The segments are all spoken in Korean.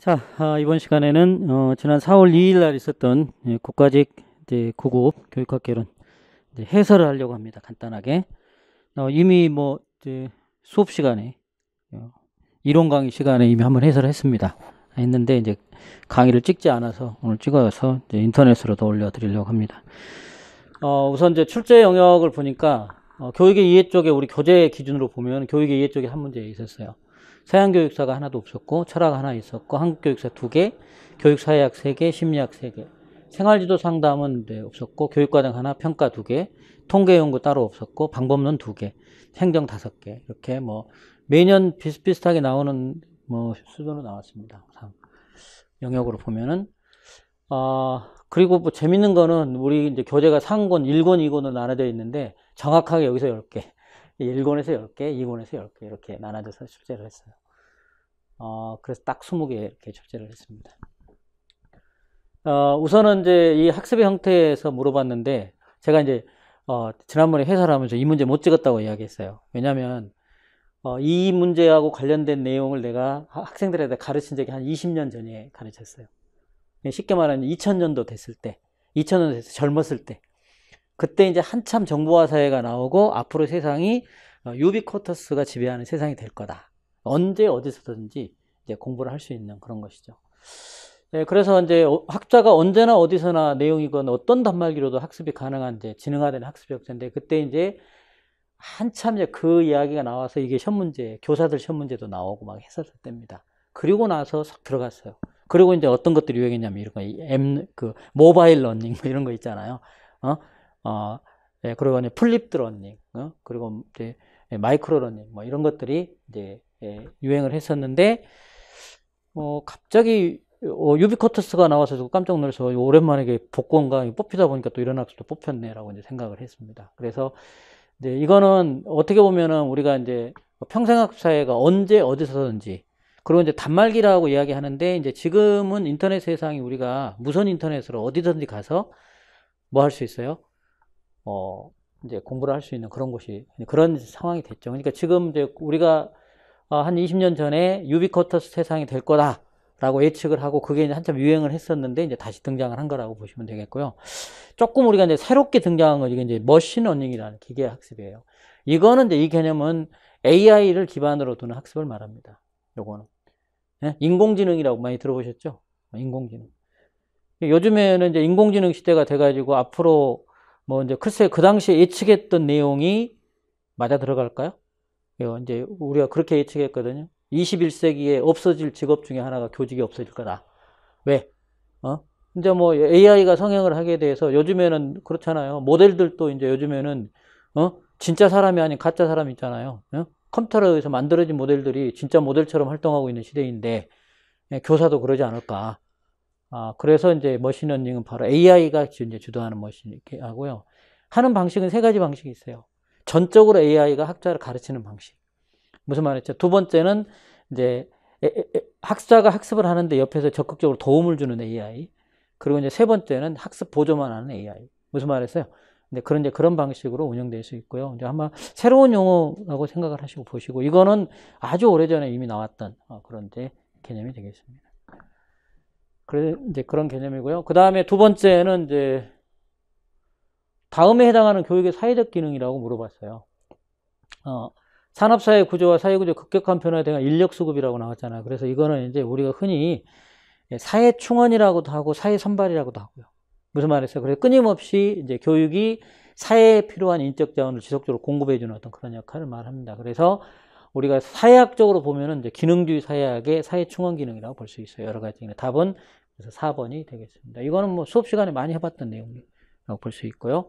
자, 아, 이번 시간에는 어, 지난 4월 2일 날 있었던 예, 국가직 이제 9급 교육학개론 해설을 하려고 합니다. 간단하게. 어, 이미 뭐 이제 수업 시간에 어, 이론 강의 시간에 이미 한번 해설을 했습니다. 했는데 이제 강의를 찍지 않아서 오늘 찍어서 이제 인터넷으로 더 올려드리려고 합니다. 어, 우선 이제 출제 영역을 보니까 어, 교육의 이해 쪽에 우리 교재 기준으로 보면 교육의 이해 쪽에 한 문제 있었어요. 서양 교육사가 하나도 없었고 철학 하나 있었고 한국 교육사 두 개, 교육 사회학 세 개, 심리학 세 개. 생활지도 상담은 네, 없었고 교육과정 하나, 평가 두 개, 통계 연구 따로 없었고 방법론 두 개, 행정 다섯 개 이렇게 뭐 매년 비슷비슷하게 나오는 뭐 수준으로 나왔습니다. 영역으로 보면은 어, 그리고 뭐 재밌는 거는 우리 이제 교재가 상권 1권, 2권으로 나눠져 있는데 정확하게 여기서 10개, 1권에서 10개, 2권에서 10개 이렇게 나눠져서 출제를 했어요. 어, 그래서 딱 20개 이렇게 출제를 했습니다. 어, 우선은 이제 이 학습의 형태에서 물어봤는데 제가 이제 어, 지난번에 회사를 하면서 이 문제 못 찍었다고 이야기했어요. 왜냐하면 어, 이 문제하고 관련된 내용을 내가 학생들에게 가르친 적이 한 20년 전에 가르쳤어요. 쉽게 말하면 2000년도 됐을 때, 2000년도 됐을 때, 젊었을 때 그때 이제 한참 정보화 사회가 나오고 앞으로 세상이 어, 유비쿼터스가 지배하는 세상이 될 거다. 언제 어디서든지 이제 공부를 할 수 있는 그런 것이죠. 네, 그래서 이제 어, 학자가 언제나 어디서나 내용이건 어떤 단말기로도 학습이 가능한 이제 지능화된 학습 역사인데 그때 이제 한참 이제 그 이야기가 나와서 이게 시 문제, 교사들 시 문제도 나오고 막 했었을 때입니다. 그리고 나서 싹 들어갔어요. 그리고 이제 어떤 것들이 유행했냐면 이런 거, M, 그 모바일 러닝 뭐 이런 거 있잖아요. 어? 어, 예, 그리고 이제 플립 드러닝, 어? 그리고 이제 예, 마이크로 러닝, 뭐 이런 것들이 이제 예, 유행을 했었는데, 어, 갑자기 어, 유비쿼터스가 나와서 깜짝 놀라서 오랜만에 복권과 뽑히다 보니까 또 이런 학습도 뽑혔네라고 이제 생각을 했습니다. 그래서 이제 이거는 어떻게 보면은 우리가 이제 평생학습 사회가 언제 어디서든지 그리고 이제 단말기라고 이야기하는데 이제 지금은 인터넷 세상이 우리가 무선 인터넷으로 어디든지 가서 뭐 할 수 있어요? 어, 이제 공부를 할 수 있는 그런 곳이 그런 상황이 됐죠. 그러니까 지금 이제 우리가 아, 한 20년 전에 유비쿼터스 세상이 될 거다라고 예측을 하고 그게 이제 한참 유행을 했었는데 이제 다시 등장을 한 거라고 보시면 되겠고요. 조금 우리가 이제 새롭게 등장한 건 이게 이제 머신러닝이라는 기계 학습이에요. 이거는 이제 이 개념은 AI를 기반으로 두는 학습을 말합니다. 요거는 네? 인공지능이라고 많이 들어보셨죠? 인공지능. 요즘에는 이제 인공지능 시대가 돼가지고 앞으로 뭐 이제 글쎄 그 당시에 예측했던 내용이 맞아 들어갈까요? 예, 이제 우리가 그렇게 예측했거든요. 21세기에 없어질 직업 중에 하나가 교직이 없어질 거다. 왜? 어? 이제 뭐 AI가 성행을 하게 돼서 요즘에는 그렇잖아요. 모델들도 이제 요즘에는 어? 진짜 사람이 아닌 가짜 사람 있잖아요. 어? 컴퓨터로 의해서 만들어진 모델들이 진짜 모델처럼 활동하고 있는 시대인데 예, 교사도 그러지 않을까. 아, 그래서 이제 머신러닝은 바로 AI가 이제 주도하는 머신 하고요. 하는 방식은 세 가지 방식이 있어요. 전적으로 AI가 학자를 가르치는 방식. 무슨 말이죠? 두 번째는 이제 학자가 학습을 하는데 옆에서 적극적으로 도움을 주는 AI. 그리고 이제 세 번째는 학습 보조만 하는 AI. 무슨 말이세요 근데 그런 이제 그런 방식으로 운영될 수 있고요. 이제 아마 새로운 용어라고 생각을 하시고 보시고 이거는 아주 오래전에 이미 나왔던 어, 그런 이제 개념이 되겠습니다. 그래 이제 그런 개념이고요. 그 다음에 두 번째는 이제 다음에 해당하는 교육의 사회적 기능이라고 물어봤어요. 어, 산업사회 구조와 사회구조 급격한 변화에 대한 인력 수급이라고 나왔잖아요. 그래서 이거는 이제 우리가 흔히 사회 충원이라고도 하고 사회 선발이라고도 하고요. 무슨 말이세요 그래서 끊임없이 이제 교육이 사회에 필요한 인적 자원을 지속적으로 공급해주는 어떤 그런 역할을 말합니다. 그래서 우리가 사회학적으로 보면은 이제 기능주의 사회학의 사회 충원 기능이라고 볼 수 있어요. 여러 가지. 답은 그래서 4번이 되겠습니다. 이거는 뭐 수업 시간에 많이 해봤던 내용이라고 볼 수 있고요.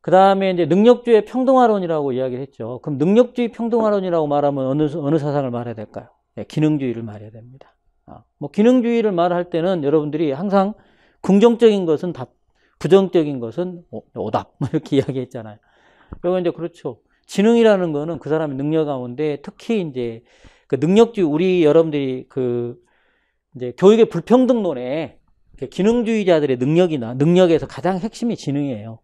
그 다음에 이제 능력주의 평등화론이라고 이야기를 했죠. 그럼 능력주의 평등화론이라고 말하면 어느, 어느 사상을 말해야 될까요? 네, 기능주의를 말해야 됩니다. 아, 뭐 기능주의를 말할 때는 여러분들이 항상 긍정적인 것은 답, 부정적인 것은 어, 오답 뭐 이렇게 이야기했잖아요. 그리고 이제 그렇죠. 지능이라는 거는 그 사람의 능력 가운데 특히 이제 그 능력주의 우리 여러분들이 그 이제 교육의 불평등론에 기능주의자들의 능력이나 능력에서 가장 핵심이 지능이에요.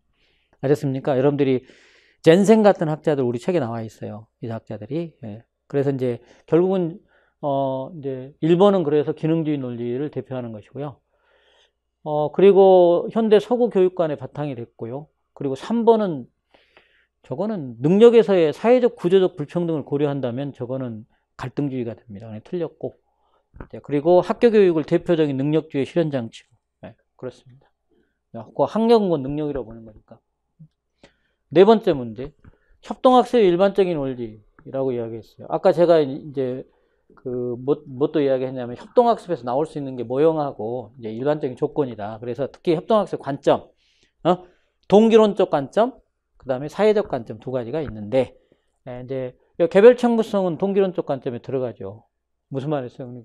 아셨습니까? 여러분들이 젠생 같은 학자들 우리 책에 나와 있어요. 이 학자들이. 예. 그래서 이제 결국은 어 이제 일본은 그래서 기능주의 논리를 대표하는 것이고요. 어 그리고 현대 서구 교육관의 바탕이 됐고요. 그리고 3번은 저거는 능력에서의 사회적 구조적 불평등을 고려한다면 저거는 갈등주의가 됩니다. 틀렸고 예, 그리고 학교 교육을 대표적인 능력주의 실현 장치로 네, 예, 그렇습니다. 그 학력은 건 능력이라고 보는 거니까. 네 번째 문제, 협동학습의 일반적인 원리라고 이야기했어요. 아까 제가 이제 그 뭐, 또 이야기했냐면 협동학습에서 나올 수 있는 게 모형하고 이제 일반적인 조건이다. 그래서 특히 협동학습 관점, 어? 동기론적 관점, 그 다음에 사회적 관점 두 가지가 있는데 네, 이제 개별 청구성은 동기론적 관점에 들어가죠. 무슨 말이세요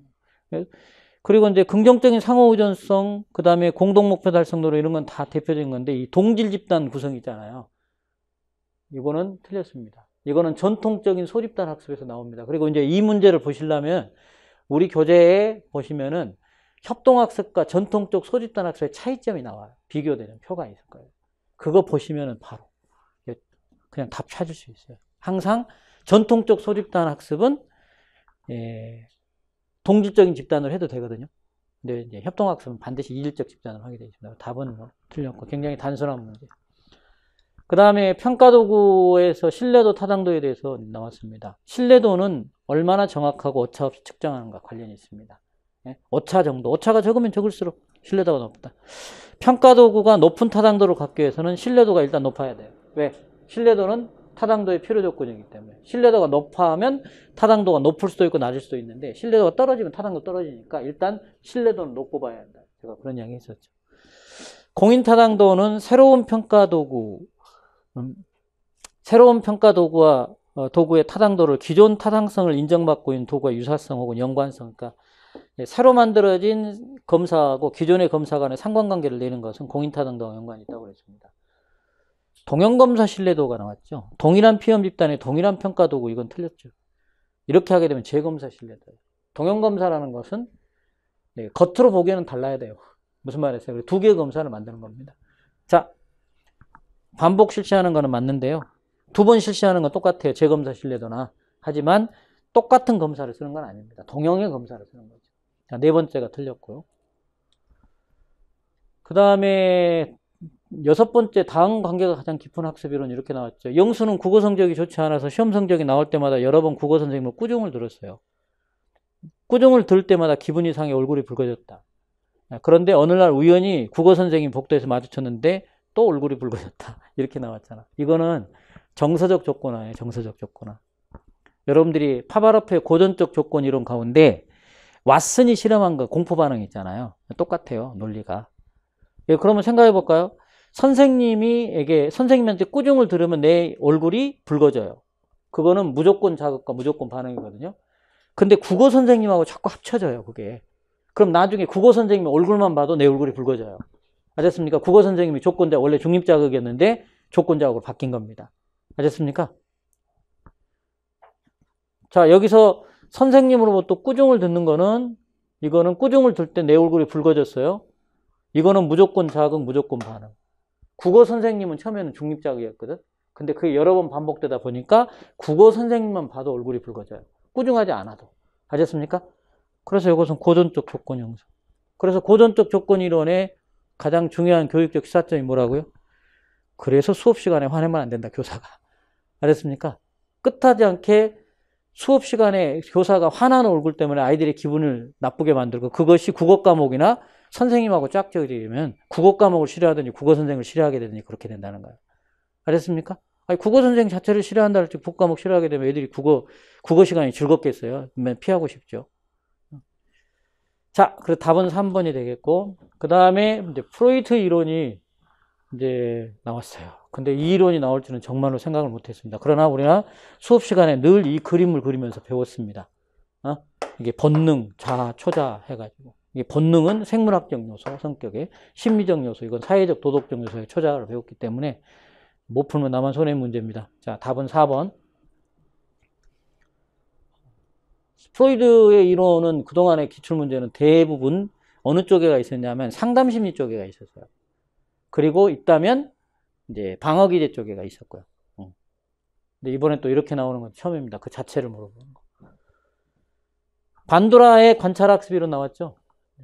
그리고 이제 긍정적인 상호 의존성, 그 다음에 공동 목표 달성도로 이런 건 다 대표적인 건데, 이 동질 집단 구성이잖아요. 이거는 틀렸습니다. 이거는 전통적인 소집단 학습에서 나옵니다. 그리고 이제 이 문제를 보시려면, 우리 교재에 보시면은 협동학습과 전통적 소집단 학습의 차이점이 나와요. 비교되는 표가 있을 거예요. 그거 보시면은 바로 그냥 답 찾을 수 있어요. 항상 전통적 소집단 학습은 예, 동질적인 집단으로 해도 되거든요. 근데 이제 협동학습은 반드시 이질적 집단으로 하게 되어있습니다 답은 뭐 틀렸고 굉장히 단순한 문제. 그 다음에 평가도구에서 신뢰도 타당도에 대해서 나왔습니다. 신뢰도는 얼마나 정확하고 오차 없이 측정하는가 관련이 있습니다. 예? 오차 정도, 오차가 적으면 적을수록 신뢰도가 높다. 평가도구가 높은 타당도를 갖기 위해서는 신뢰도가 일단 높아야 돼요. 왜? 신뢰도는 타당도의 필요 조건이기 때문에 신뢰도가 높아하면 타당도가 높을 수도 있고 낮을 수도 있는데 신뢰도가 떨어지면 타당도 떨어지니까 일단 신뢰도는 높고 봐야 한다. 제가 그런 이야기 했었죠. 공인 타당도는 새로운 평가 도구 음, 새로운 평가 도구와 어, 도구의 타당도를 기존 타당성을 인정받고 있는 도구와 유사성 혹은 연관성 그러니까 예, 새로 만들어진 검사하고 기존의 검사 간의 상관관계를 내는 것은 공인 타당도와 연관이 있다고 했습니다 동형검사 신뢰도가 나왔죠. 동일한 피험 집단의 동일한 평가도고 이건 틀렸죠. 이렇게 하게 되면 재검사 신뢰도동형검사라는 것은 네, 겉으로 보기에는 달라야 돼요. 무슨 말이세요? 두 개의 검사를 만드는 겁니다. 자, 반복 실시하는 거는 맞는데요. 두 번 실시하는 건 똑같아요. 재검사 신뢰도나. 하지만 똑같은 검사를 쓰는 건 아닙니다. 동형의 검사를 쓰는 거죠. 자, 네 번째가 틀렸고요. 그 다음에 여섯 번째 다음 관계가 가장 깊은 학습 이론 이렇게 나왔죠. 영수는 국어 성적이 좋지 않아서 시험 성적이 나올 때마다 여러 번 국어 선생님을 꾸중을 들었어요. 꾸중을 들 때마다 기분 이상의 얼굴이 붉어졌다. 아, 그런데 어느 날 우연히 국어 선생님 복도에서 마주쳤는데 또 얼굴이 붉어졌다. 이렇게 나왔잖아. 이거는 정서적 조건화예요. 정서적 조건화. 여러분들이 파바로프의 고전적 조건 이론 가운데 왓슨이 실험한 거 공포 반응 있잖아요. 똑같아요. 논리가. 예, 그러면 생각해 볼까요? 선생님이에게 선생님한테 꾸중을 들으면 내 얼굴이 붉어져요. 그거는 무조건 자극과 무조건 반응이거든요. 근데 국어 선생님하고 자꾸 합쳐져요, 그게. 그럼 나중에 국어 선생님 얼굴만 봐도 내 얼굴이 붉어져요. 아셨습니까? 국어 선생님이 조건자 원래 중립 자극이었는데 조건 자극으로 바뀐 겁니다. 아셨습니까? 자, 여기서 선생님으로부터 꾸중을 듣는 거는 이거는 꾸중을 들 때 내 얼굴이 붉어졌어요. 이거는 무조건 자극, 무조건 반응. 국어 선생님은 처음에는 중립자이었거든 근데 그게 여러 번 반복되다 보니까 국어 선생님만 봐도 얼굴이 붉어져요. 꾸중하지 않아도. 아셨습니까? 그래서 이것은 고전적 조건 형성. 그래서 고전적 조건 이론의 가장 중요한 교육적 시사점이 뭐라고요? 그래서 수업 시간에 화내면 안 된다, 교사가. 알았습니까? 끝하지 않게 수업 시간에 교사가 화나는 얼굴 때문에 아이들의 기분을 나쁘게 만들고 그것이 국어 과목이나 선생님하고 짝지어지면 국어 과목을 싫어하더니 국어 선생을 싫어하게 되더니 그렇게 된다는 거예요. 알겠습니까? 아니, 국어 선생 자체를 싫어한다 할지 국어 과목 싫어하게 되면 애들이 국어 국어 시간이 즐겁겠어요. 피하고 싶죠. 자, 그 답은 3번이 되겠고 그 다음에 이제 프로이트 이론이 이제 나왔어요. 근데 이 이론이 나올 줄은 정말로 생각을 못했습니다. 그러나 우리가 수업 시간에 늘 이 그림을 그리면서 배웠습니다. 어? 이게 본능, 자 초자 해가지고. 본능은 생물학적 요소, 성격의 심리적 요소, 이건 사회적 도덕적 요소의 초자를 배웠기 때문에 못 풀면 나만 손해 문제입니다. 자, 답은 4번. 프로이드의 이론은 그동안의 기출문제는 대부분 어느 쪽에가 있었냐면 상담심리 쪽에가 있었어요. 그리고 있다면 이제 방어기제 쪽에가 있었고요. 어. 근데 이번에 또 이렇게 나오는 건 처음입니다. 그 자체를 물어보는 거. 반도라의 관찰학습이로 나왔죠.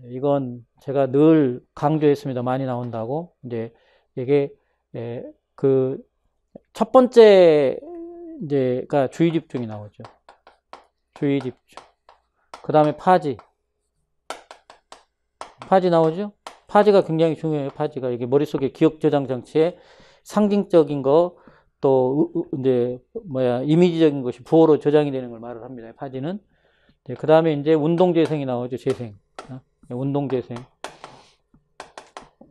이건 제가 늘 강조했습니다. 많이 나온다고. 이제 이게 예, 그첫 번째 이제가 주의 집중이 나오죠. 주의 집중. 그 다음에 파지. 파지 나오죠? 파지가 굉장히 중요해요. 파지가 이게 머릿속에 기억 저장 장치에 상징적인 거, 또 이제 뭐야 이미지적인 것이 부호로 저장이 되는 걸 말을 합니다. 파지는. 네, 그 다음에 이제 운동 재생이 나오죠. 재생. 운동재생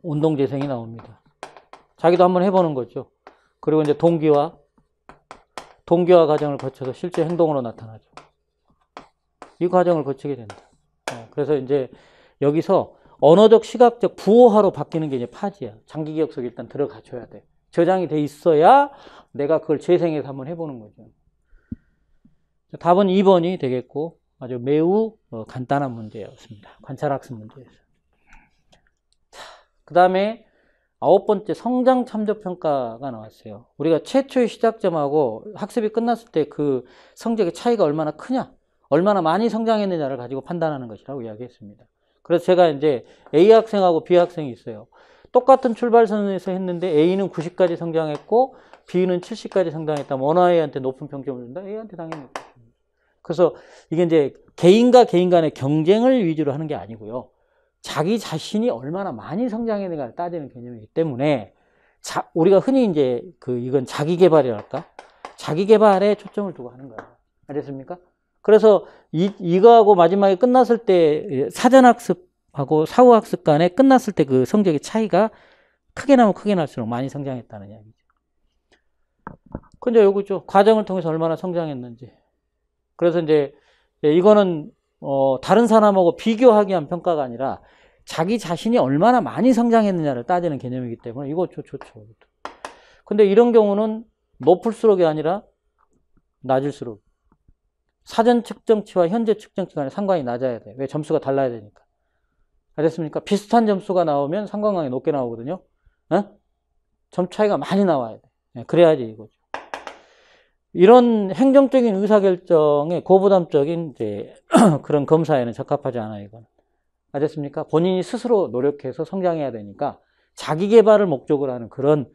운동재생이 나옵니다 자기도 한번 해보는 거죠 그리고 이제 동기와 동기화 과정을 거쳐서 실제 행동으로 나타나죠 이 과정을 거치게 된다 어, 그래서 이제 여기서 언어적 시각적 부호화로 바뀌는 게 이제 파지야 장기 기억 속에 일단 들어가줘야 돼 저장이 돼 있어야 내가 그걸 재생해서 한번 해보는 거죠 답은 2번이 되겠고 아주 매우 어, 간단한 문제였습니다. 관찰학습 문제에서. 그 다음에 아홉 번째 성장 참조 평가가 나왔어요. 우리가 최초의 시작점하고 학습이 끝났을 때 그 성적의 차이가 얼마나 크냐, 얼마나 많이 성장했느냐를 가지고 판단하는 것이라고 이야기했습니다. 그래서 제가 이제 A 학생하고 B 학생이 있어요. 똑같은 출발선에서 했는데 A는 90까지 성장했고 B는 70까지 성장했다. 원아이한테 높은 평점을 준다. A한테 당연히 높은 그래서 이게 이제 개인과 개인 간의 경쟁을 위주로 하는 게 아니고요. 자기 자신이 얼마나 많이 성장했는가를 따지는 개념이기 때문에 자, 우리가 흔히 이제 그 이건 자기 개발이랄까? 자기 개발에 초점을 두고 하는 거예요. 알겠습니까? 그래서 이, 이거하고 마지막에 끝났을 때 예, 사전학습하고 사후학습 간에 끝났을 때 그 성적의 차이가 크게 나면 크게 날수록 많이 성장했다는 이야기죠. 근데 요거죠. 과정을 통해서 얼마나 성장했는지. 그래서 이제 예, 이거는 어, 다른 사람하고 비교하기 위한 평가가 아니라 자기 자신이 얼마나 많이 성장했느냐를 따지는 개념이기 때문에 이거 좋, 좋죠. 근데 이런 경우는 높을수록이 아니라 낮을수록 사전 측정치와 현재 측정치 간의 상관이 낮아야 돼. 왜? 점수가 달라야 되니까. 알겠습니까? 비슷한 점수가 나오면 상관관계 높게 나오거든요. 어? 점 차이가 많이 나와야 돼. 예, 그래야지 이거죠. 이런 행정적인 의사결정에 고부담적인 이제 그런 검사에는 적합하지 않아요, 이건. 알겠습니까? 본인이 스스로 노력해서 성장해야 되니까 자기 개발을 목적으로 하는 그런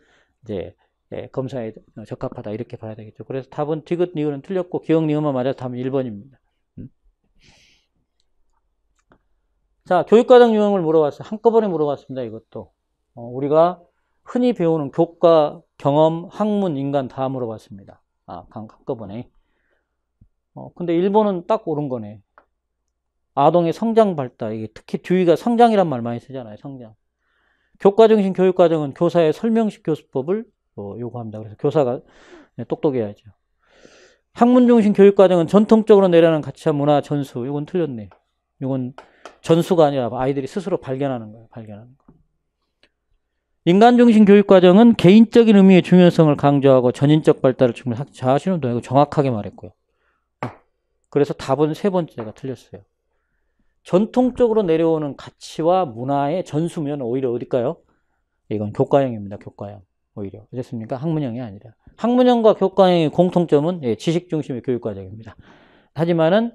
이제 예, 검사에 적합하다 이렇게 봐야 되겠죠. 그래서 답은 디귿 니은은 틀렸고 기억 니은만 맞아서 답은 1번입니다. 음. 자, 교육과정 유형을 물어봤어요. 한꺼번에 물어봤습니다. 이것도. 어, 우리가 흔히 배우는 교과, 경험, 학문, 인간 다 물어봤습니다. 아, 한꺼번에. 어, 근데 일본은딱 옳은 거네. 아동의 성장 발달, 이게 특히 주의가 성장이란 말 많이 쓰잖아요, 성장. 교과정신 교육과정은 교사의 설명식 교수법을 어, 요구합니다. 그래서 교사가 네, 똑똑해야죠. 학문중심 교육과정은 전통적으로 내려는 가치와 문화 전수, 이건 틀렸네. 이건 전수가 아니라 아이들이 스스로 발견하는 거예요, 발견하는 거. 인간 중심 교육 과정은 개인적인 의미의 중요성을 강조하고 전인적 발달을 충분히 학자 신호동이고 정확하게 말했고요. 아, 그래서 답은 세 번째가 틀렸어요. 전통적으로 내려오는 가치와 문화의 전수면 오히려 어딜까요? 이건 교과형입니다. 교과형. 오히려. 됐습니까? 학문형이 아니라. 학문형과 교과형의 공통점은 예, 지식 중심의 교육 과정입니다. 하지만은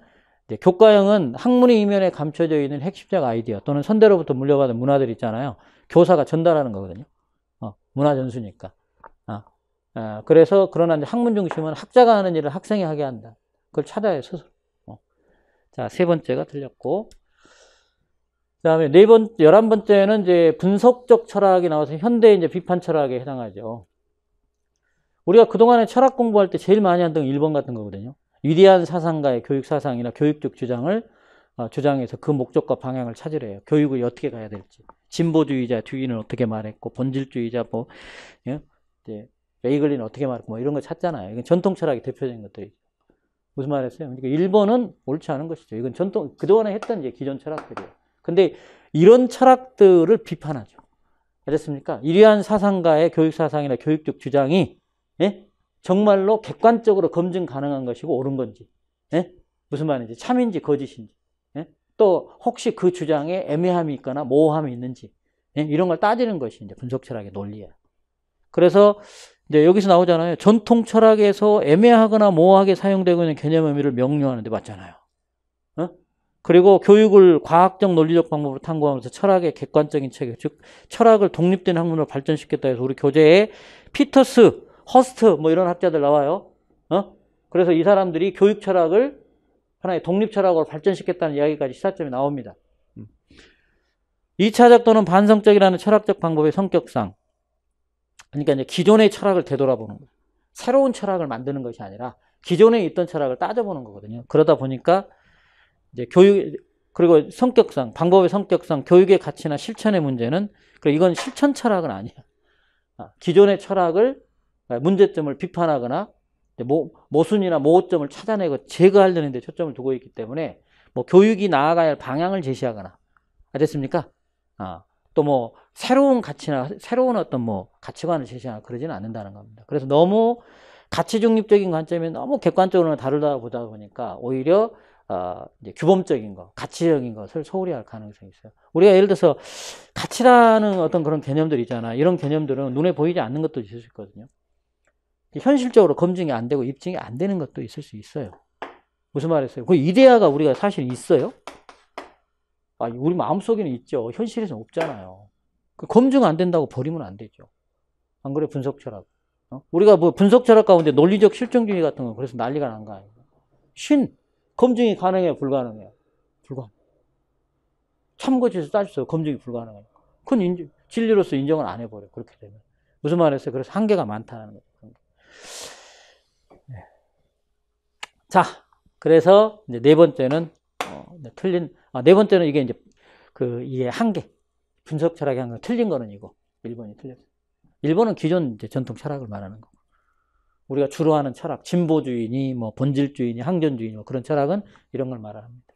교과형은 학문의 이면에 감춰져 있는 핵심적 아이디어 또는 선대로부터 물려받은 문화들 있잖아요. 교사가 전달하는 거거든요. 어, 문화 전수니까. 어, 어, 그래서 그러나 이제 학문 중심은 학자가 하는 일을 학생이 하게 한다. 그걸 찾아야 스스로. 어. 자, 세 번째가 틀렸고 그다음에 네 번, 열한 번째는 이제 분석적 철학이 나와서 현대 이제 비판 철학에 해당하죠. 우리가 그동안에 철학 공부할 때 제일 많이 한던 1번 같은 거거든요. 위대한 사상가의 교육 사상이나 교육적 주장을 어, 주장해서 그 목적과 방향을 찾으래요. 교육을 어떻게 가야 될지. 진보주의자 뒤인은 어떻게 말했고 본질주의자 뭐 예? 이제 베이글린 어떻게 말했고 뭐 이런 거 찾잖아요. 이건 전통 철학이 대표적인 것들이죠. 무슨 말했어요? 그러니까 일본은 옳지 않은 것이죠. 이건 전통 그동안에 했던 이제 기존 철학들이에요. 근데 이런 철학들을 비판하죠. 알겠습니까? 이러한 사상가의 교육 사상이나 교육적 주장이 예? 정말로 객관적으로 검증 가능한 것이고 옳은 건지 예? 무슨 말인지 참인지 거짓인지 또 혹시 그 주장에 애매함이 있거나 모호함이 있는지 예, 이런 걸 따지는 것이 이제 분석 철학의 논리예요. 그래서 이제 여기서 나오잖아요. 전통 철학에서 애매하거나 모호하게 사용되고 있는 개념 의미를 명료하는데 맞잖아요. 어? 그리고 교육을 과학적 논리적 방법으로 탐구하면서 철학의 객관적인 체계, 즉 철학을 독립된 학문으로 발전시켰다 해서 우리 교재에 피터스, 허스트 뭐 이런 학자들 나와요. 어? 그래서 이 사람들이 교육 철학을 하나의 독립 철학으로 발전시켰다는 이야기까지 시사점이 나옵니다. 2차적 음. 또는 반성적이라는 철학적 방법의 성격상 그러니까 이제 기존의 철학을 되돌아보는 거예요. 새로운 철학을 만드는 것이 아니라 기존에 있던 철학을 따져보는 거거든요. 그러다 보니까 이제 교육 그리고 성격상 방법의 성격상 교육의 가치나 실천의 문제는 그 이건 실천 철학은 아니야. 아, 기존의 철학을 그러니까 문제점을 비판하거나 모, 모순이나 모호점을 찾아내고 제거하려는 데 초점을 두고 있기 때문에 뭐 교육이 나아가야 할 방향을 제시하거나 아, 됐습니까? 아, 또뭐 새로운 가치나 새로운 어떤 뭐 가치관을 제시하거나 그러지는 않는다는 겁니다. 그래서 너무 가치 중립적인 관점이 너무 객관적으로 다루다 보다 보니까 오히려 어, 이제 규범적인 것, 가치적인 것을 소홀히 할 가능성이 있어요. 우리가 예를 들어서 가치라는 어떤 그런 개념들 있잖아. 이런 개념들은 눈에 보이지 않는 것도 있을 수 있거든요. 현실적으로 검증이 안 되고 입증이 안 되는 것도 있을 수 있어요. 무슨 말했어요? 그 이데아가 우리가 사실 있어요? 아, 우리 마음속에는 있죠. 현실에서는 없잖아요. 그 검증 안 된다고 버리면 안 되죠. 안 그래 분석 철학. 어? 우리가 뭐 분석 철학 가운데 논리적 실증주의 같은 거 그래서 난리가 난 거 아니에요. 신 검증이 가능해요, 불가능해요? 불가능. 참고지에서 따졌어요. 검증이 불가능해요. 그건 인 진리로서 인정을 안 해버려. 그렇게 되면 무슨 말했어요? 그래서 한계가 많다는 거예요. 자, 그래서 이제 네 번째는 어, 틀린 아, 네 번째는 이게 이제 그 이게 한계 분석 철학의 한계 틀린 거는 이거 일본이 틀렸어. 일본은 기존 이제 전통 철학을 말하는 거고 우리가 주로 하는 철학 진보주의니 뭐 본질주의니 항전주의니 뭐 그런 철학은 이런 걸 말합니다.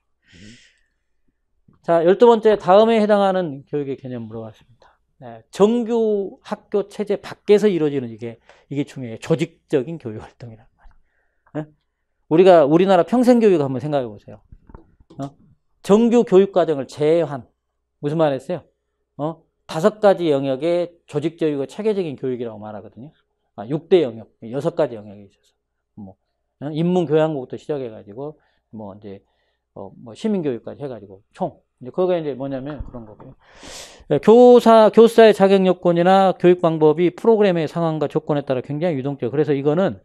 자, 열두 번째 다음에 해당하는 교육의 개념 물어봤습니다. 네, 정규 학교 체제 밖에서 이루어지는 이게 이게 중요해요. 조직적인 교육 활동이라. 우리가 우리나라 평생교육 한번 생각해 보세요. 어? 정규 교육 과정을 제외한 무슨 말 했어요? 어? 다섯 가지 영역의 조직 교육과 체계적인 교육이라고 말하거든요. 아, 6대 영역, 여섯 가지 영역에 있어서 뭐 어? 인문 교양부터 국 시작해 가지고 뭐 이제 어, 뭐 시민 교육까지 해 가지고 총 이제 그게 이제 뭐냐면 그런 거고요. 예, 교사 교사의 자격 요건이나 교육 방법이 프로그램의 상황과 조건에 따라 굉장히 유동적. 그래서 이거는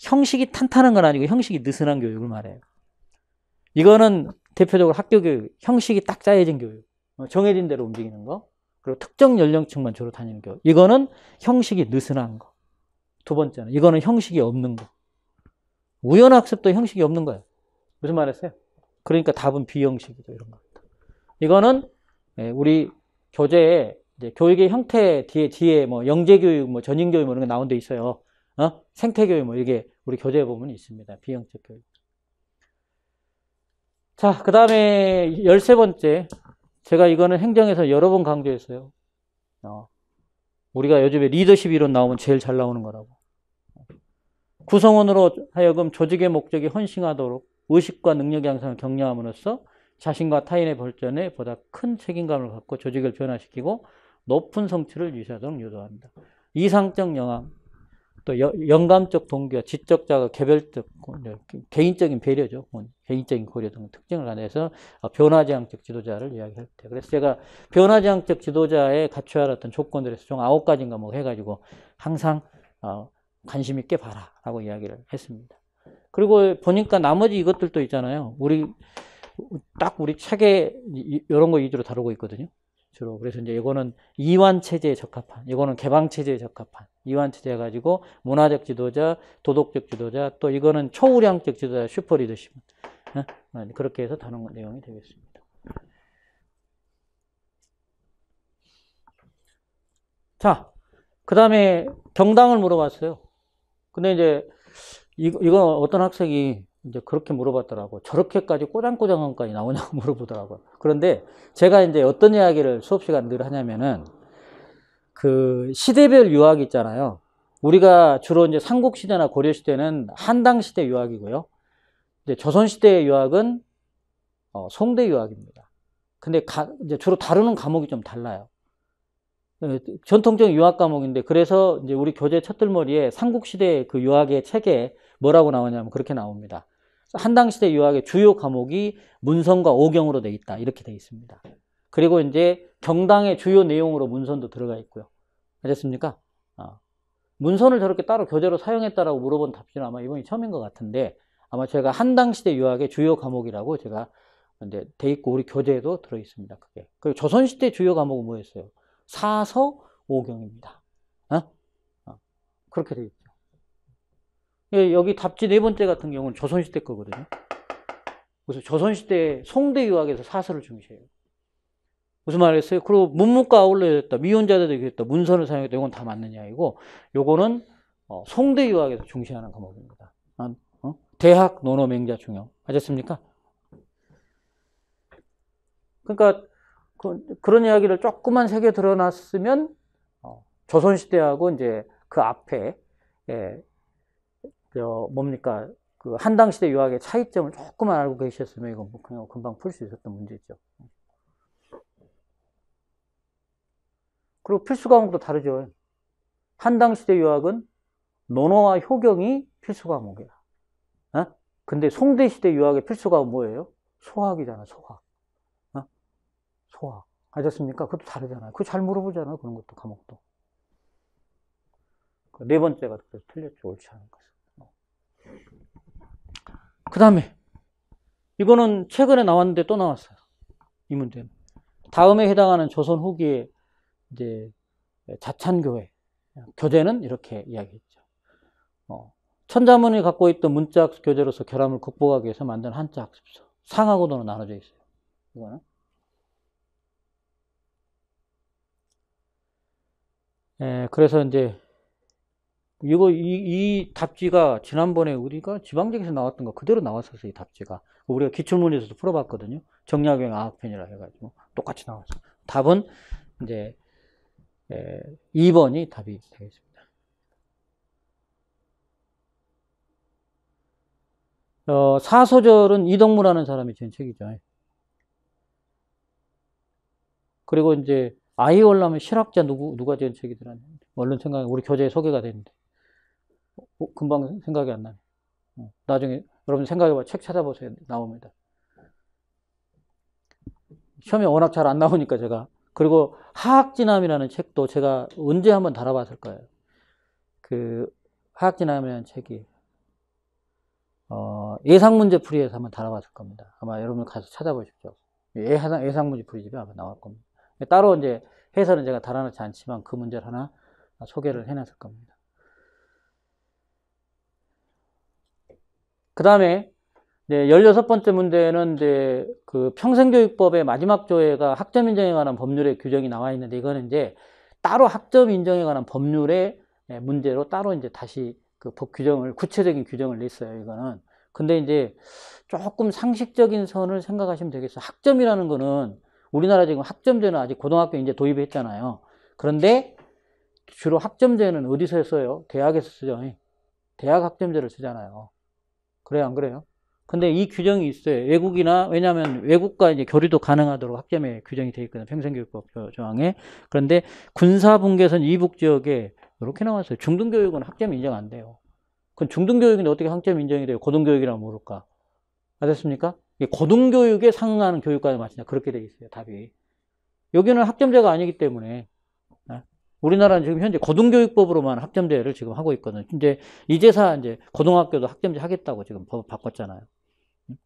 형식이 탄탄한 건 아니고 형식이 느슨한 교육을 말해요. 이거는 대표적으로 학교 교육, 형식이 딱 짜여진 교육, 어, 정해진 대로 움직이는 거, 그리고 특정 연령층만 주로 다니는 교육. 이거는 형식이 느슨한 거. 두 번째는 이거는 형식이 없는 거. 우연학습도 형식이 없는 거예요. 무슨 말 했어요? 그러니까 답은 비형식이죠. 이런 겁니다. 이거는 예, 우리 교재에 교육의 형태 뒤에, 뒤에 뭐 영재교육, 뭐 전인교육 뭐 이런 게 나온 데 있어요. 어? 생태교육 뭐 이게 우리 교재에 보면 있습니다. 비형적 교육. 자, 그 다음에 열세 번째. 제가 이거는 행정에서 여러 번 강조했어요. 어, 우리가 요즘에 리더십 이론 나오면 제일 잘 나오는 거라고. 구성원으로 하여금 조직의 목적이 헌신하도록 의식과 능력 향상을 격려함으로써 자신과 타인의 발전에 보다 큰 책임감을 갖고 조직을 변화시키고 높은 성취를 유지하도록 유도합니다. 이상적 영향, 또 여, 영감적 동기와 지적 자가 개별적, 뭐, 개인적인 배려죠. 뭐, 개인적인 고려 등 특징을 안에서 아, 변화지향적 지도자를 이야기할 때. 그래서 제가 변화지향적 지도자의 갖춰야 했던 조건들에서 총 아홉 가지인가 뭐 해가지고 항상 어, 관심 있게 봐라. 라고 이야기를 했습니다. 그리고 보니까 나머지 이것들도 있잖아요. 우리, 딱 우리 책에 이런 거 위주로 다루고 있거든요. 주로 그래서 이제 이거는 이완 체제에 적합한 이거는 개방 체제에 적합한 이완 체제 가지고 문화적 지도자, 도덕적 지도자 또 이거는 초우량적 지도자 슈퍼 리더십 어? 어, 그렇게 해서 다른 내용이 되겠습니다. 자, 그 다음에 경당을 물어봤어요. 근데 이제 이, 거 어떤 학생이 이제 그렇게 물어봤더라고. 저렇게까지 꼬장꼬장한까지 나오냐고 물어보더라고요. 그런데 제가 이제 어떤 이야기를 수업 시간 늘 하냐면은 그 시대별 유학 있잖아요. 우리가 주로 이제 삼국 시대나 고려 시대는 한당 시대 유학이고요. 이제 조선 시대의 유학은 어, 송대 유학입니다. 근데 가, 이제 주로 다루는 과목이 좀 달라요. 예, 전통적인 유학 과목인데 그래서 이제 우리 교재 첫들머리에 삼국 시대 그 유학의 책에 뭐라고 나오냐면 그렇게 나옵니다. 한당 시대 유학의 주요 과목이 문선과 오경으로 돼 있다 이렇게 돼 있습니다. 그리고 이제 경당의 주요 내용으로 문선도 들어가 있고요. 알겠습니까? 아, 문선을 저렇게 따로 교재로 사용했다라고 물어본 답지는 아마 이번이 처음인 것 같은데 아마 제가 한당 시대 유학의 주요 과목이라고 제가 이제 돼 있고 우리 교재에도 들어 있습니다. 그게 그리고 조선 시대 주요 과목은 뭐였어요? 사서 오경입니다. 어? 어. 그렇게 돼 있고. 예, 여기 답지 네 번째 같은 경우는 조선시대 거거든요. 그래서 조선시대 송대유학에서 사설을 중시해요. 무슨 말을 했어요? 그리고 문무과 아울러야 됐다. 미혼자들도 얘기다 문선을 사용했다. 이건 다 맞느냐, 이고. 요거는 어, 송대유학에서 중시하는 과목입니다. 아, 어? 대학 논어 맹자 중요. 아셨습니까? 그러니까 그, 런 이야기를 조금만 새겨 드러났으면 어, 조선시대하고 이제 그 앞에 예, 저 뭡니까 그 한당 시대 유학의 차이점을 조금만 알고 계셨으면 이건뭐 그냥 금방 풀 수 있었던 문제죠. 그리고 필수 과목도 다르죠. 한당 시대 유학은 논어와 효경이 필수 과목이야. 어? 근데 송대 시대 유학의 필수 과목 뭐예요? 소학이잖아, 소학. 어? 소학. 아셨습니까? 그것도 다르잖아요. 그거 잘 물어보잖아요. 그런 것도, 과목도. 그 네 번째가 틀렸죠. 옳지 않은 것은. 그 다음에 이거는 최근에 나왔는데 또 나왔어요. 이 문제는. 다음에 해당하는 조선 후기의 이제 자찬교회 교재는 이렇게 이야기했죠. 어, 천자문이 갖고 있던 문자학습 교재로서 결함을 극복하기 위해서 만든 한자학습서 상하고도는 나눠져 있어요. 이거는 에, 예, 그래서 이제 이거 이, 이 답지가 지난번에 우리가 지방직에서 나왔던 거 그대로 나왔었어요 이 답지가 우리가 기출문제에서도 풀어봤거든요 정약용 아학편이라 해가지고 똑같이 나왔어요 답은 이제 2번이 답이 되겠습니다 어, 사소절은 이동무라는 사람이 지은 책이죠 그리고 이제 아이올라면 실학자 누구, 누가 지은 책이더라 얼른 생각해 우리 교재에 소개가 됐는데 어, 금방 생각이 안 나네. 어, 나중에 여러분 생각해봐. 책 찾아보세요. 나옵니다. 시험에 워낙 잘 안 나오니까 제가. 그리고 하학진함이라는 책도 제가 언제 한번 달아봤을 거예요. 그 하학진함이라는 책이 어, 예상문제 풀이에서 한번 달아봤을 겁니다. 아마 여러분 가서 찾아보십시오. 예상, 예상문제 풀이집에 아마 나올 겁니다. 따로 이제 해설은 제가 달아놓지 않지만 그 문제를 하나 소개를 해놨을 겁니다. 그 다음에 네, 16번째 문제는 이제 그 평생교육법의 마지막 조회가 학점 인정에 관한 법률의 규정이 나와 있는데 이거는 이제 따로 학점 인정에 관한 법률의 예, 문제로 따로 이제 다시 그 법 규정을 구체적인 규정을 냈어요. 이거는. 근데 이제 조금 상식적인 선을 생각하시면 되겠어요. 학점이라는 거는 우리나라 지금 학점제는 아직 고등학교 이제 도입했잖아요. 그런데 주로 학점제는 어디서 써요? 대학에서 쓰죠. 예. 대학 학점제를 쓰잖아요. 그래요, 안 그래요? 근데 이 규정이 있어요. 외국이나 왜냐하면 외국과 이제 교류도 가능하도록 학점에 규정이 돼 있거든요. 평생교육법 조항에. 그런데 군사분계선 이북 지역에 이렇게 나왔어요. 중등교육은 학점 인정 안 돼요. 그건 중등교육인데 어떻게 학점 인정이 돼요? 고등교육이라면 모를까? 아셨습니까? 고등교육에 상응하는 교육과정 맞춘다. 그렇게 돼 있어요. 답이. 여기는 학점제가 아니기 때문에 우리나라는 지금 현재 고등교육법으로만 학점제를 지금 하고 있거든요. 근데 이제사 이제 고등학교도 학점제 하겠다고 지금 법 바꿨잖아요. 음.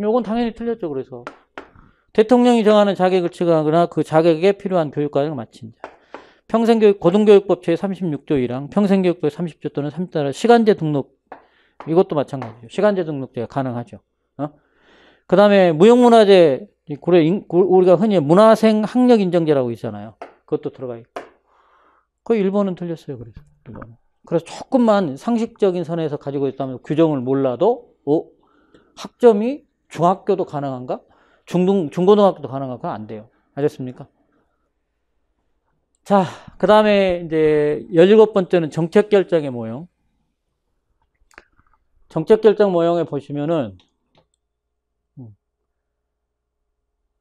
요건 당연히 틀렸죠. 그래서 대통령이 정하는 자격을 취하거나 그 자격에 필요한 교육 과정을 마친 자. 평생교육 고등교육법 제36조 1항 평생교육법 30조 또는 3 0조 시간제 등록 이것도 마찬가지죠. 시간제 등록제가 가능하죠. 어? 그다음에 무형문화재 우리가 흔히 문화생 학력 인정제라고 있잖아요. 그것도 들어가 있고. 그일본은 틀렸어요. 그래서 1번은. 그래서 조금만 상식적인 선에서 가지고 있다면 규정을 몰라도 어? 학점이 중학교도 가능한가? 중등 중고등학교도 가능한가? 안 돼요. 알겠습니까? 자, 그 다음에 이제 17번째는 정책결정의 모형. 정책결정 모형에 보시면은,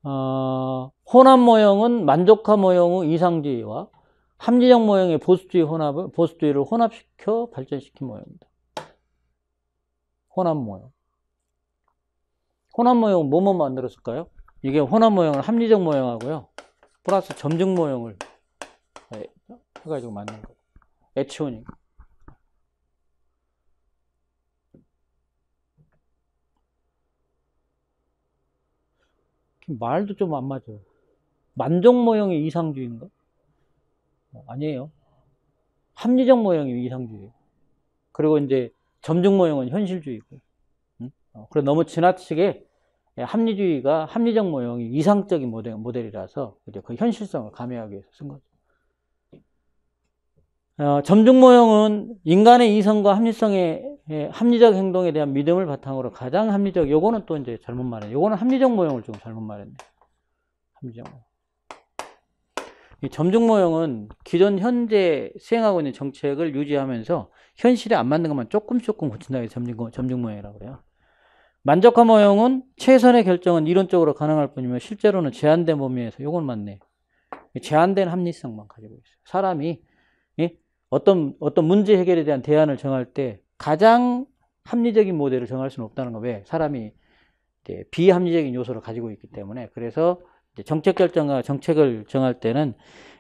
어, 호남 모형은 만족화 모형의 이상주와 합리적 모형의 보수주의 혼합을, 보수주의를 혼합시켜 발전시킨 모형입니다. 혼합 모형. 혼합 모형 은 뭐 뭐 만들었을까요? 이게 혼합 모형을 합리적 모형하고요. 플러스 점증 모형을 네, 해가지고 만든 거예요. 에치오닉. 말도 좀 안 맞아요. 만족 모형의 이상주의인가? 어, 아니에요. 합리적 모형이 이상주의. 그리고 이제 점증 모형은 현실주의고. 응? 어, 그래 너무 지나치게 합리주의가 합리적 모형이 이상적인 모델, 모델이라서 이제 그 현실성을 감미하기 위해서 쓴 거죠. 어, 점증 모형은 인간의 이성과 합리성의 예, 합리적 행동에 대한 믿음을 바탕으로 가장 합리적. 요거는 또 이제 잘못 말해. 요거는 합리적 모형을 좀 잘못 말했네. 합리적 모형. 점증 모형은 기존 현재 수행하고 있는 정책을 유지하면서 현실에 안 맞는 것만 조금 조금 고친다. 점증, 점증 모형이라고 그래요. 만족화 모형은 최선의 결정은 이론적으로 가능할 뿐이며 실제로는 제한된 범위에서 요건 맞네. 제한된 합리성만 가지고 있어요. 사람이 어떤 어떤 문제 해결에 대한 대안을 정할 때 가장 합리적인 모델을 정할 수는 없다는 거 왜? 사람이 비합리적인 요소를 가지고 있기 때문에 그래서 정책 결정과 정책을 정할 때는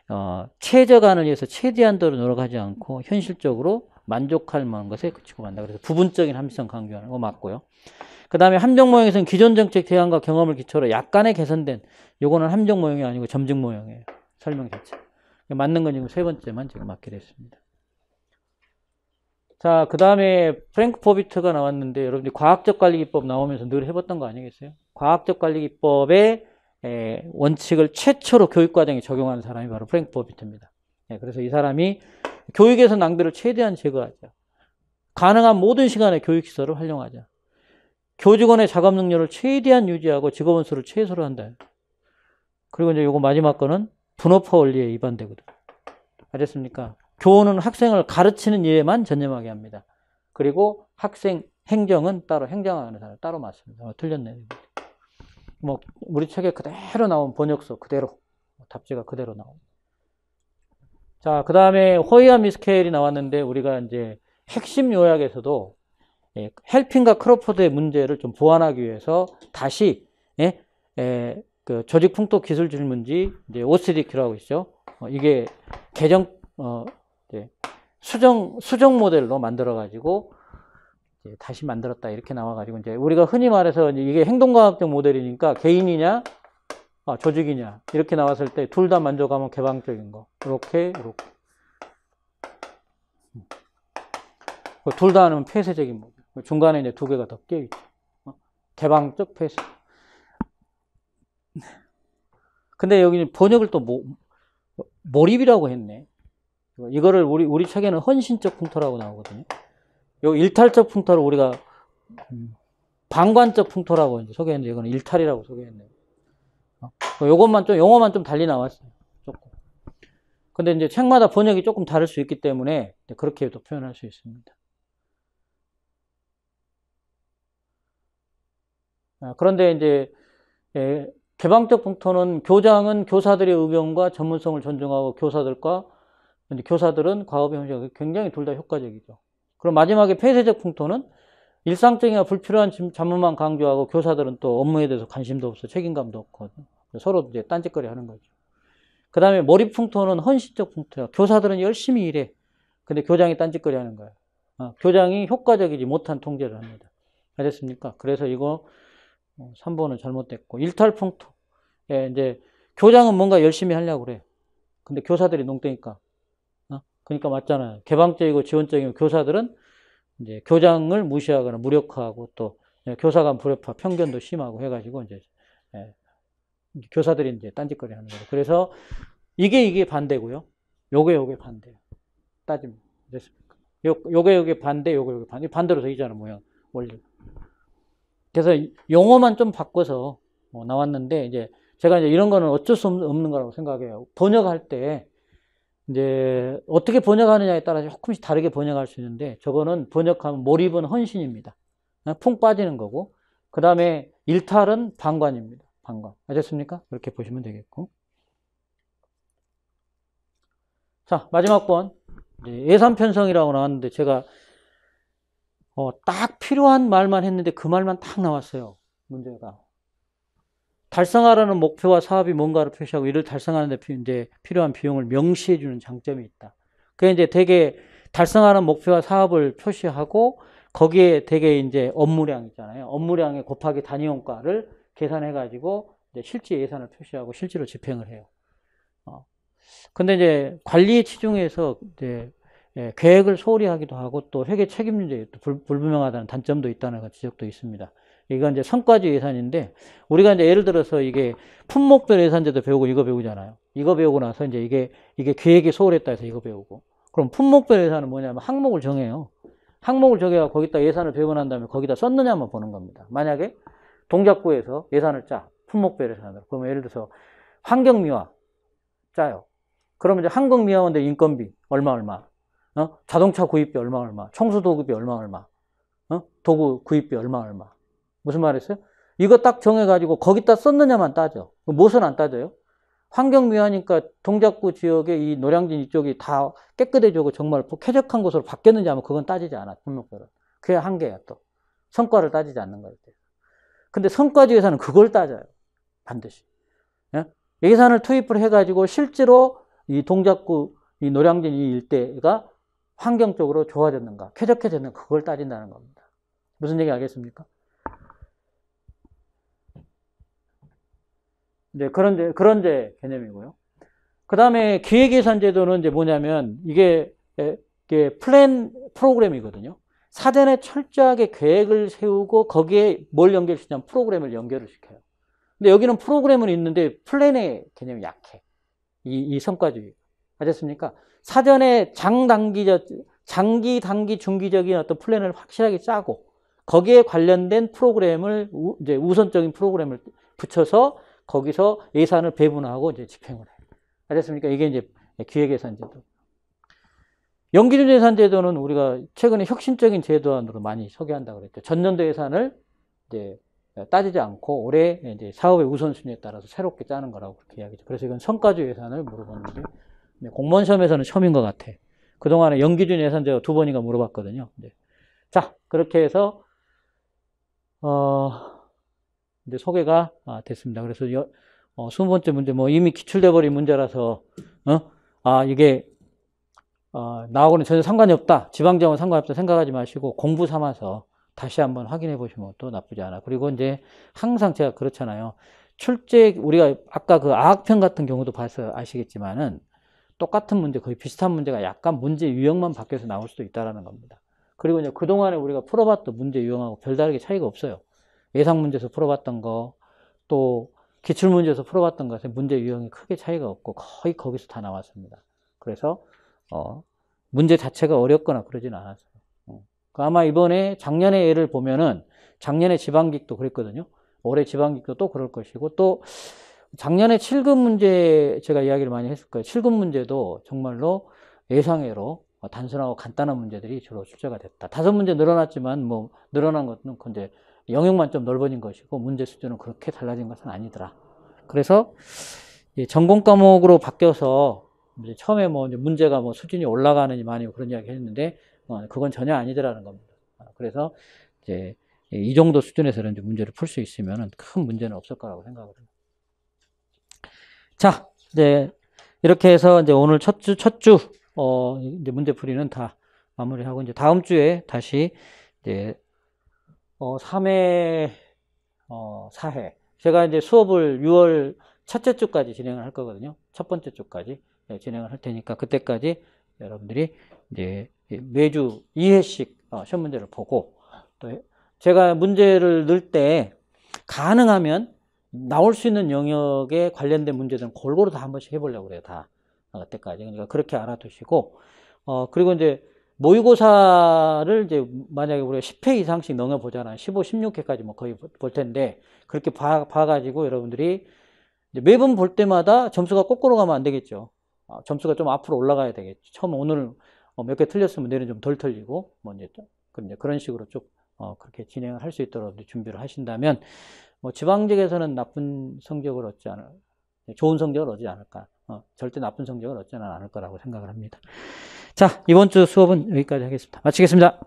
어, 최저간을 위해서 최대한도로 노력하지 않고 현실적으로 만족할 만한 것에 그치고 만다. 그래서 부분적인 함성 강조하는 거 맞고요. 그 다음에 함정 모형에서는 기존 정책 대안과 경험을 기초로 약간의 개선된 요거는 함정 모형이 아니고 점증 모형이에요. 설명 자체. 맞는 건 지금 세 번째만 지금 맞게 됐습니다. 자, 그 다음에 프랭크 포비트가 나왔는데 여러분들이 과학적 관리 기법 나오면서 늘 해봤던 거 아니겠어요? 과학적 관리 기법에 예, 원칙을 최초로 교육과정에 적용하는 사람이 바로 프랭크 버비트입니다. 예, 그래서 이 사람이 교육에서 낭비를 최대한 제거하자. 가능한 모든 시간에 교육시설을 활용하자. 교직원의 작업 능력을 최대한 유지하고 직업원 수를 최소로 한다. 그리고 이제 요거 마지막 거는 분업화 원리에 위반되거든. 알겠습니까? 교원은 학생을 가르치는 일에만 전념하게 합니다. 그리고 학생 행정은 따로 행정하는 사람 따로 맞습니다. 어, 틀렸네요. 뭐 우리 책에 그대로 나온 번역서 그대로 뭐 답지가 그대로 나옵니다. 자, 그 다음에 허이와 미스케일이 나왔는데 우리가 이제 핵심 요약에서도 예, 헬핑과 크로포드의 문제를 좀 보완하기 위해서 다시 예, 예, 그 조직 풍토 기술 질문지 이제 OCDQ라고 있죠. 어, 이게 개정 어, 수정 수정 모델로 만들어 가지고 다시 만들었다 이렇게 나와가지고 이제 우리가 흔히 말해서 이게 행동과학적 모델이니까 개인이냐 아, 조직이냐 이렇게 나왔을 때 둘 다 만족하면 개방적인 거 이렇게 이렇게 음. 둘다 하면 폐쇄적인 모델 중간에 이제 두 개가 더끼있죠 어? 개방적 폐쇄 근데 여기는 번역을 또 모, 몰입이라고 했네 이거를 우리 우리 책에는 헌신적 풍토라고 나오거든요 요 일탈적 풍토를 우리가 음. 방관적 풍토라고 이제 소개했는데 이건 일탈이라고 소개했네요. 어, 요것만 좀 용어만 좀 달리 나왔어요. 조금. 근데 이제 책마다 번역이 조금 다를 수 있기 때문에 그렇게도 표현할 수 있습니다. 아, 그런데 이제 예, 개방적 풍토는 교장은 교사들의 의견과 전문성을 존중하고 교사들과 교사들은 과업의 형식 굉장히 둘 다 효과적이죠. 그럼 마지막에 폐쇄적 풍토는 일상적이나 불필요한 잡무만 강조하고 교사들은 또 업무에 대해서 관심도 없어 책임감도 없거든 서로 이제 딴짓거리 하는 거죠 그 다음에 머리 풍토는 헌신적 풍토야 교사들은 열심히 일해 근데 교장이 딴짓거리 하는 거야 어, 교장이 효과적이지 못한 통제를 합니다 알겠습니까? 그래서 이거 3번은 어, 잘못됐고 일탈 풍토 예, 이제 교장은 뭔가 열심히 하려고 그래 근데 교사들이 농땡이까 그러니까 맞잖아요. 개방적이고 지원적인 교사들은 이제 교장을 무시하거나 무력화하고 또 교사간 불협화, 편견도 심하고 해가지고 이제 예, 교사들이 이제 딴짓거리 하는 거예요. 그래서 이게 이게 반대고요. 요게 요게 반대요. 따지면 됐습니까? 요, 요게 요게 반대, 요게 요게 반대. 반대로 되기잖아 모양 원리. 그래서 용어만 좀 바꿔서 뭐 나왔는데 이제 제가 이제 이런 거는 어쩔 수 없는 거라고 생각해요. 번역할 때 이제 어떻게 번역하느냐에 따라 조금씩 다르게 번역할 수 있는데 저거는 번역하면 몰입은 헌신입니다. 풍 빠지는 거고 그 다음에 일탈은 방관입니다. 방관. 아셨습니까? 그렇게 보시면 되겠고 자 마지막 번 예산 편성이라고 나왔는데 제가 어, 딱 필요한 말만 했는데 그 말만 딱 나왔어요. 문제가 달성하라는 목표와 사업이 뭔가를 표시하고 이를 달성하는 데 이제 필요한 비용을 명시해 주는 장점이 있다. 그게 이제 되게 달성하는 목표와 사업을 표시하고 거기에 되게 이제 업무량 있잖아요. 업무량에 곱하기 단위원가를 계산해 가지고 실제 예산을 표시하고 실제로 집행을 해요. 어. 근데 이제 관리에 치중에서 이제 예, 계획을 소홀히 하기도 하고 또 회계 책임 문제에 또 불, 분명하다는 단점도 있다는 지적도 있습니다. 이건 이제 성과주 예산인데 우리가 이제 예를 들어서 이게 품목별 예산제도 배우고 이거 배우잖아요. 이거 배우고 나서 이제 이게 이게 계획에 소홀했다 해서 이거 배우고 그럼 품목별 예산은 뭐냐면 항목을 정해요. 항목을 정해가 거기다 예산을 배분난 다음에 거기다 썼느냐 만 보는 겁니다. 만약에 동작구에서 예산을 짜 품목별 예산으로 그러면 예를 들어서 환경미화 짜요. 그러면 이제 환경미화원들 인건비 얼마 얼마, 어? 자동차 구입비 얼마 얼마, 청소도구비 얼마 얼마, 어? 도구 구입비 얼마 얼마. 무슨 말이세요 이거 딱 정해가지고 거기다 썼느냐만 따져. 무엇은 안 따져요? 환경미화니까 동작구 지역의 이 노량진 이쪽이 다 깨끗해지고 정말 쾌적한 곳으로 바뀌었는지 아마 그건 따지지 않아, 분목별은. 그게 한계야, 또. 성과를 따지지 않는 거예요. 근데 성과지 예산은 그걸 따져요. 반드시. 예? 예산을 투입을 해가지고 실제로 이 동작구, 이 노량진 이 일대가 환경적으로 좋아졌는가, 쾌적해졌는가, 그걸 따진다는 겁니다. 무슨 얘기 알겠습니까? 이제 그런데 그런데 개념이고요. 그다음에 기획예산제도는 이제 뭐냐면 이게 이게 플랜 프로그램이거든요. 사전에 철저하게 계획을 세우고 거기에 뭘 연결시키냐면 프로그램을 연결을 시켜요. 근데 여기는 프로그램은 있는데 플랜의 개념이 약해. 이, 이 성과주의. 아셨습니까? 사전에 장단기적, 장기, 단기, 중기적인 어떤 플랜을 확실하게 짜고 거기에 관련된 프로그램을 우, 이제 우선적인 프로그램을 붙여서 거기서 예산을 배분하고 이제 집행을 해요. 알겠습니까? 이게 이제 기획예산제도. 연기준 예산제도는 우리가 최근에 혁신적인 제도안으로 많이 소개한다고 그랬죠. 전년도 예산을 이제 따지지 않고 올해 이제 사업의 우선순위에 따라서 새롭게 짜는 거라고 그렇게 이야기죠. 그래서 이건 성과주 예산을 물어봤는데 공무원 시험에서는 처음인 것 같아. 그동안에 연기준 예산제가 두 번인가 물어봤거든요. 네. 자, 그렇게 해서, 어, 이제 소개가 아, 됐습니다. 그래서 여, 어, 20번째 문제, 뭐 이미 기출돼 버린 문제라서, 어? 아, 이게, 어, 나하고는 전혀 상관이 없다. 지방정은 상관이 없다 생각하지 마시고 공부 삼아서 다시 한번 확인해 보시면 또 나쁘지 않아. 그리고 이제 항상 제가 그렇잖아요. 출제, 우리가 아까 그 아학편 같은 경우도 봐서 아시겠지만은 똑같은 문제, 거의 비슷한 문제가 약간 문제 유형만 바뀌어서 나올 수도 있다라는 겁니다. 그리고 이제 그동안에 우리가 풀어봤던 문제 유형하고 별다르게 차이가 없어요. 예상 문제에서 풀어봤던 거, 또 기출 문제에서 풀어봤던 것에 문제 유형이 크게 차이가 없고 거의 거기서 다 나왔습니다. 그래서 어, 문제 자체가 어렵거나 그러진 않았어요. 어. 그러니까 아마 이번에 작년의 예를 보면은 작년에 지방직도 그랬거든요. 올해 지방직도 또 그럴 것이고 또 작년에 7급 문제 제가 이야기를 많이 했을 거예요. 7급 문제도 정말로 예상외로 단순하고 간단한 문제들이 주로 출제가 됐다. 다섯 문제 늘어났지만 뭐 늘어난 것은 근데 영역만 좀 넓어진 것이고 문제 수준은 그렇게 달라진 것은 아니더라. 그래서 전공 과목으로 바뀌어서 처음에 뭐 문제가 뭐 수준이 올라가느니 많이 그런 이야기 했는데 어, 그건 전혀 아니더라는 겁니다. 아, 그래서 이제 이 정도 수준에서는 문제를 풀 수 있으면 큰 문제는 없을 거라고 생각을 합니다. 자, 이제 이렇게 해서 이제 오늘 첫 주, 첫 주, 어, 이제 문제풀이는 다 마무리하고 이제 다음 주에 다시 이제 어, 3회, 어, 4회. 제가 이제 수업을 6월 첫째 주까지 진행을 할 거거든요. 첫 번째 주까지 예, 진행을 할 테니까 그때까지 여러분들이 이제 매주 2회씩 어, 시험 문제를 보고 또 제가 문제를 넣을 때 가능하면 나올 수 있는 영역에 관련된 문제들은 골고루 다 한 번씩 해보려고 그래요. 다 어, 그때까지 그러니까 그렇게 알아두시고 어 그리고 이제 모의고사를 이제 만약에 우리가 10회 이상씩 넘어보잖아요. 15, 16회까지 뭐 거의 볼 텐데, 그렇게 봐, 봐가지고 여러분들이 매번 볼 때마다 점수가 거꾸로 가면 안 되겠죠. 아, 점수가 좀 앞으로 올라가야 되겠죠. 처음 오늘 어, 몇개 틀렸으면 내일은 좀 덜 틀리고, 뭐 이제 그런 식으로 쭉 어, 그렇게 진행을 할 수 있도록 준비를 하신다면, 뭐 지방직에서는 나쁜 성적을 얻지 않을, 좋은 성적을 얻지 않을까. 어, 절대 나쁜 성적을 얻지는 않을 거라고 생각을 합니다. 자, 이번 주 수업은 여기까지 하겠습니다. 마치겠습니다.